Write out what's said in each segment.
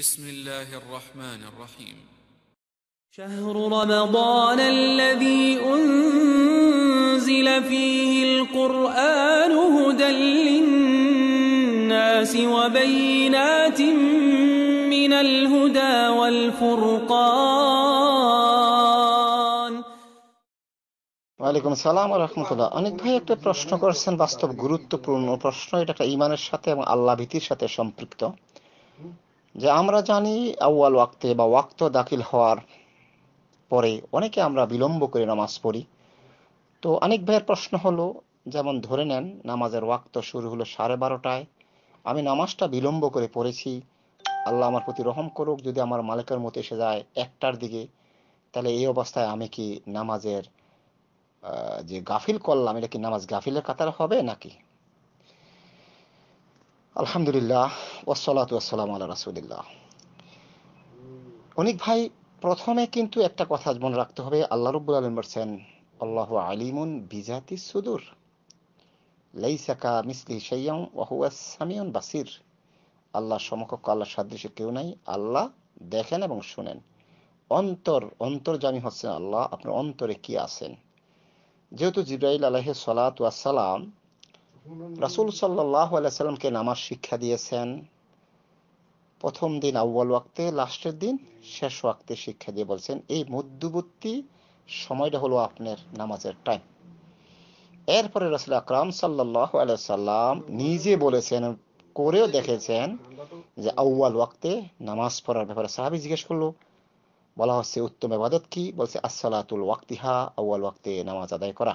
بسم الله الرحمن الرحيم شهر رمضان الذي أنزل فيه القرآن هدى للناس وبينات من الهدى والفرقان ওয়ালাইকুম সালাম রহমতুল্লাহ অনেক ভাই একটা প্রশ্ন করেছেন বাস্তব গুরুত্বপূর্ণ প্রশ্ন এটা একটা ইমানের সাথে এবং আল্লাহ ভীতির সাথে সম্পৃক্ত যে আমরা জানি আউয়াল ওয়াক্তে বা ওয়াক্ত দাখিল হওয়ার পরে অনেকে আমরা বিলম্ব করে নামাজ পড়ি তো অনেক ভাইয়ের প্রশ্ন হলো যেমন ধরে নেন নামাজের ওয়াক্ত শুরু হলো সাড়ে বারোটায় আমি নামাজটা বিলম্ব করে পড়েছি আল্লাহ আমার প্রতি রহম করুক যদি আমার মালিকের মতো এসে যায় একটার দিকে তাহলে এই অবস্থায় আমি কি নামাজের যে গাফিল করলাম এটা কি নামাজ গাফিলের কাতার হবে নাকি আলহামদুলিল্লাহ ওসলাত আল্লাহ রাসুলিল্লাহ অনেক ভাই প্রথমে কিন্তু একটা কথা মনে রাখতে হবে আল্লাহ রব্বুল আলম বলছেন আল্লাহ আলিমুন বিজাতি সুদুর লাইসাকা মিসলি সাইয়াম সামিউন বাসির আল্লাহ সমকক্ষ আল্লাহ সাদৃশ্য কেউ নাই আল্লাহ দেখেন এবং শুনেন অন্তর জানি হচ্ছেন আল্লাহ আপনার অন্তরে কি আছেন যেহেতু জিব্রাইল আলহ সালাত ওয়াসালাম রাসুল সাল্লাহ সাল্লামকে নামাজ শিক্ষা দিয়েছেন প্রথম দিন আউ্বাল ওয়াক্তে লাস্টের দিন শেষ ওয়াক্তে শিক্ষা দিয়ে বলছেন এই মধ্যবর্তী সময়টা হলো আপনার নামাজের টাইম এরপরে রাসুল আকরাম সাল্লাহ সাল্লাম নিজে বলেছেন করেও দেখেছেন যে আউ্বাল ওয়াক্তে নামাজ পড়ার ব্যাপারে সাহাবি জিজ্ঞেস করলো বলা হচ্ছে উত্তম এবাদত কি বলছে আসসালাতুল ওয়াক্তিহা আউ্বাল ওয়াক্তে নামাজ আদায় করা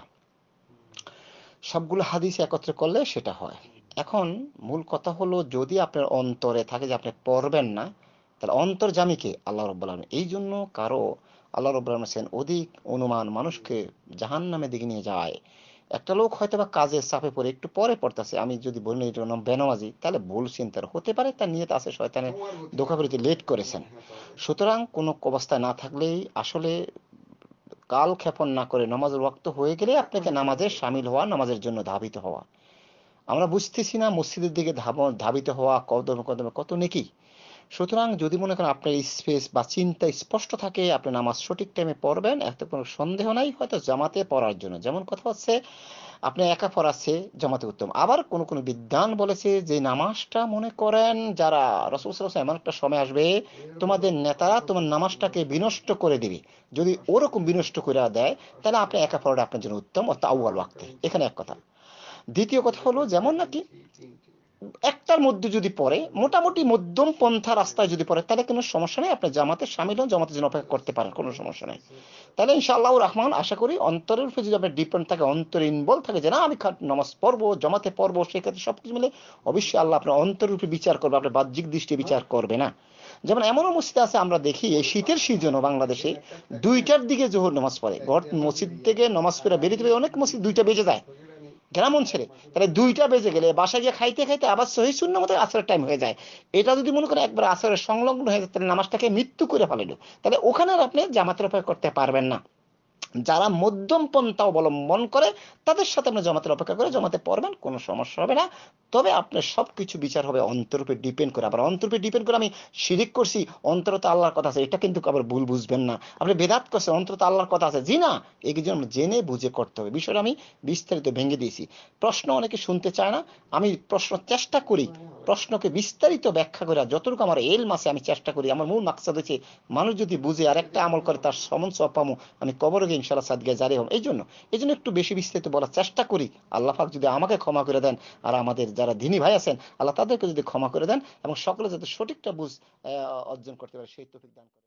সবগুলো হাদিস একত্রে করলে সেটা হয় এখন মূল কথা হলো যদি আপনার অন্তরে থাকে যে আপনি পড়বেন না তাহলে অন্তর অন্তর্জামীকে আল্লাহ রব্বুল আলম এই জন্য কারো আল্লাহ রব্বুল আলম সেন অধিক অনুমান মানুষকে জাহান নামে দিকে নিয়ে যায় একটা লোক হয়তো বা কাজের চাপে পড়ে একটু পরে পড়তেছে আমি যদি বলি এটার নাম বেনামাজি তাহলে ভুল চিন্তার হতে পারে তার নিয়ে আছে শয়তানের ধোকাভরিতে লেট করেছেন সুতরাং কোনো অবস্থায় না থাকলেই আসলে কাল ক্ষেপণ না করে নামাজের রক্ত হয়ে গেলে আপনাকে নামাজে সামিল হওয়া নামাজের জন্য ধাবিত হওয়া আমরা বুঝতেছি না মসজিদের দিকে ধাবিত হওয়া কদম কদমে কত নেকি সুতরাং যদি মনে করেন আপনার স্পেস বা চিন্তা স্পষ্ট থাকে আপনি নামাজ সঠিক টাইমে পড়বেন এত কোনো সন্দেহ নাই হয়তো জামাতে পড়ার জন্য যেমন কথা হচ্ছে আপনি একা পড়াচ্ছে জমাতে উত্তম আবার কোন কোন বিদ্যান বলেছে যে নামাজটা মনে করেন যারা রসুল এমন একটা সময় আসবে তোমাদের নেতারা তোমার নামাজটাকে বিনষ্ট করে দিবে যদি ওরকম বিনষ্ট করে দেয় তাহলে আপনি একা পড়াটা আপনার জন্য উত্তম অর্থাৎ আউ্বাল ওয়াক্তে এখানে এক কথা দ্বিতীয় কথা হলো যেমন নাকি একটার মধ্যে যদি পড়ে মোটামুটি মধ্যম পন্থা রাস্তায় যদি পড়ে তাহলে কোনো সমস্যা নেই আপনি জামাতে সামিল হন জামাতের জন্য অপেক্ষা করতে পারেন কোনো সমস্যা নেই তাহলে ইনশাল্লাহ রহমান আশা করি অন্তরের উপরে যদি আপনার ডিপেন্ড থাকে অন্তরে ইনভলভ থাকে যে না আমি নামাজ পড়বো জমাতে পড়বো সেক্ষেত্রে সব কিছু মিলে অবশ্যই আল্লাহ আপনার অন্তরের উপরে বিচার করবে আপনার বাহ্যিক দৃষ্টি বিচার করবে না যেমন এমনও মসজিদ আছে আমরা দেখি এই শীতের সিজন বাংলাদেশে দুইটার দিকে জোহর নামাজ পড়ে ঘর মসজিদ থেকে নামাজ পড়ে বেরিয়ে অনেক মসজিদ দুইটা বেজে যায় গ্রাম অঞ্চলে তাহলে দুইটা বেজে গেলে বাসায় গিয়ে খাইতে খাইতে আবার সহি শূন্য মতো আসরের টাইম হয়ে যায় এটা যদি মনে করে একবার আসরের সংলগ্ন হয়ে যায় তাহলে নামাজটাকে মৃত্যু করে ফেলিল তাহলে ওখানে আর আপনি জামাতের অপেক্ষা করতে পারবেন না যারা মধ্যম পন্থা অবলম্বন করে তাদের সাথে আপনি জামাতের অপেক্ষা করে জমাতে পড়বেন কোনো সমস্যা হবে না তবে আপনার সব কিছু বিচার হবে অন্তরূপে ডিপেন্ড করে আবার অন্তরূপে ডিপেন্ড করে আমি সিরিক করছি অন্তর তো আল্লাহর কথা আছে এটা কিন্তু আবার ভুল বুঝবেন না আপনি বেদাত করছেন অন্তর তো আল্লাহর কথা আছে জি না এগুলো আমরা জেনে বুঝে করতে হবে বিষয়টা আমি বিস্তারিত ভেঙে দিয়েছি প্রশ্ন অনেকে শুনতে চায় না আমি প্রশ্ন চেষ্টা করি প্রশ্নকে বিস্তারিত ব্যাখ্যা করে যতটুকু আমার এল মাসে আমি চেষ্টা করি আমার মূল মাকসাদ হচ্ছে মানুষ যদি বুঝে আর একটা আমল করে তার সমন সপামো আমি কবর গিয়ে ইনশাল্লাহ সাদ গিয়ে জারি হব এই জন্য এই জন্য একটু বেশি বিস্তারিত বলার চেষ্টা করি আল্লাহাক যদি আমাকে ক্ষমা করে দেন আর আমাদের যারা দিনী ভাই আছেন আল্লাহ তাদেরকে যদি ক্ষমা করে দেন এবং সকলে যাতে সঠিকটা বুঝ অর্জন করতে পারে সেই তফিক দান করেন